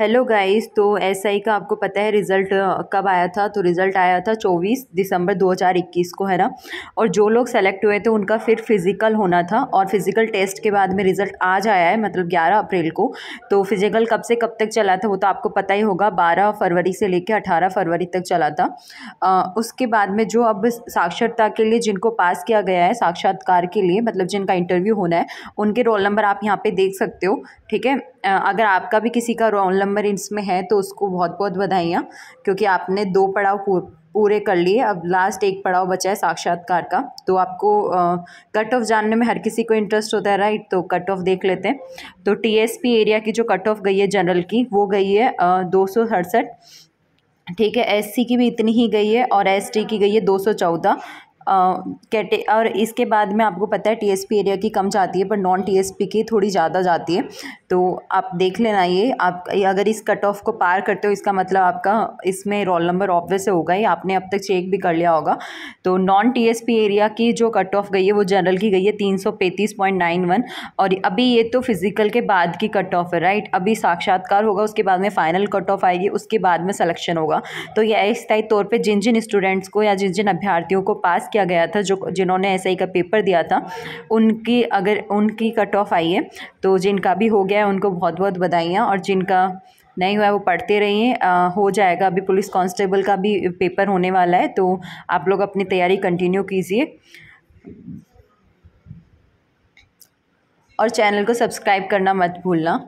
hello guys तो SI का आपको पता है रिज़ल्ट कब आया था तो रिज़ल्ट आया था 24 दिसंबर 2021 को है ना और जो लोग सेलेक्ट हुए थे उनका फिर फिज़िकल होना था और फिज़िकल टेस्ट के बाद में रिज़ल्ट आज आया है मतलब 11 अप्रैल को तो फिज़िकल कब से कब तक चला था वो तो आपको पता ही होगा बारह फरवरी से लेकर अठारह फरवरी तक चला था आ, उसके बाद में जो अब साक्षरता के लिए जिनको पास किया गया है साक्षात्कार के लिए मतलब जिनका इंटरव्यू होना है उनके रोल नंबर आप यहाँ पर देख सकते हो ठीक है अगर आपका भी किसी का रोल नंबर नंबर इसमें है तो उसको बहुत बहुत बधाइयाँ क्योंकि आपने दो पड़ाव पूरे कर लिए अब लास्ट एक पड़ाव बचा है साक्षात्कार का तो आपको कट ऑफ जानने में हर किसी को इंटरेस्ट होता है राइट तो कट ऑफ देख लेते हैं तो टीएसपी एरिया की जो कट ऑफ गई है जनरल की वो गई है दो सौ ठीक है एससी की भी इतनी ही गई है और एसटी की गई है दो सौ चौदह कैटे और इसके बाद में आपको पता है टीएसपी एरिया की कम जाती है पर नॉन टीएसपी की थोड़ी ज़्यादा जाती है तो आप देख लेना ये आप अगर इस कट ऑफ को पार करते हो इसका मतलब आपका इसमें रोल नंबर ऑब्वियस होगा ही आपने अब तक चेक भी कर लिया होगा तो नॉन टीएसपी एरिया की जो कट ऑफ गई है वो जनरल की गई है तीन सौ पैंतीस पॉइंट नाइन वन और अभी ये तो फिजिकल के बाद की कट ऑफ है राइट अभी साक्षात्कार होगा उसके बाद में फाइनल कट ऑफ आएगी उसके बाद में सलेक्शन होगा तो यह अस्थायी तौर पर जिन जिन स्टूडेंट्स को या जिन जिन अभ्यर्थियों को पास किया किया गया था जो जिन्होंने एस का पेपर दिया था उनकी अगर उनकी कट ऑफ आई है तो जिनका भी हो गया है उनको बहुत बहुत बधाइयाँ और जिनका नहीं हुआ है वो पढ़ते रहिए हो जाएगा अभी पुलिस कांस्टेबल का भी पेपर होने वाला है तो आप लोग अपनी तैयारी कंटिन्यू कीजिए और चैनल को सब्सक्राइब करना मत भूलना